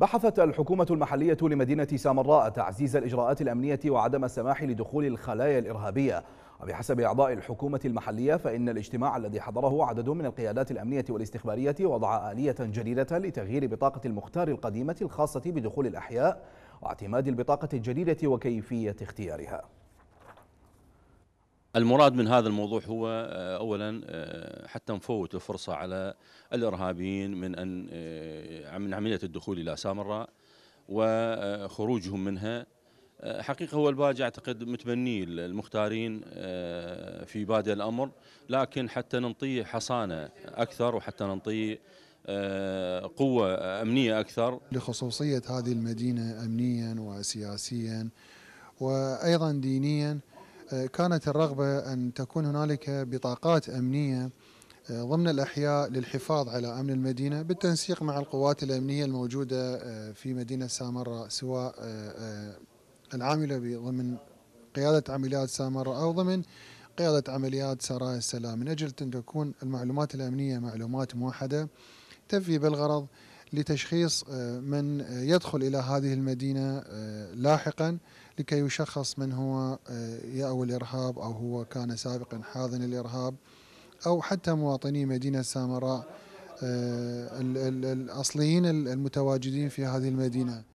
بحثت الحكومة المحلية لمدينة سامراء تعزيز الإجراءات الأمنية وعدم السماح لدخول الخلايا الإرهابية وبحسب إعضاء الحكومة المحلية فإن الاجتماع الذي حضره عدد من القيادات الأمنية والاستخبارية وضع آلية جديدة لتغيير بطاقة المختار القديمة الخاصة بدخول الأحياء واعتماد البطاقة الجديدة وكيفية اختيارها المراد من هذا الموضوع هو آه، اولا آه، حتى نفوت الفرصه على الارهابيين من ان آه، من عمليه الدخول الى سامراء وخروجهم منها حقيقه هو الباج اعتقد متبني المختارين في بادئ الامر لكن حتى ننطيه حصانه اكثر وحتى ننطيه قوه امنيه اكثر لخصوصيه هذه المدينه امنيا وسياسيا وايضا دينيا آه، كانت الرغبة أن تكون هنالك بطاقات أمنية آه، ضمن الأحياء للحفاظ على أمن المدينة بالتنسيق مع القوات الأمنية الموجودة آه، في مدينة سامرة سواء العاملة ضمن قيادة عمليات سامرة أو ضمن قيادة عمليات سرايا السلام من أجل أن تكون المعلومات الأمنية معلومات موحدة تفي بالغرض لتشخيص آه، من آه، يدخل إلى هذه المدينة آه، لاحقا لكي يشخص من هو يأوي الإرهاب أو هو كان سابقا حاضن الإرهاب أو حتى مواطني مدينة سامراء الأصليين المتواجدين في هذه المدينة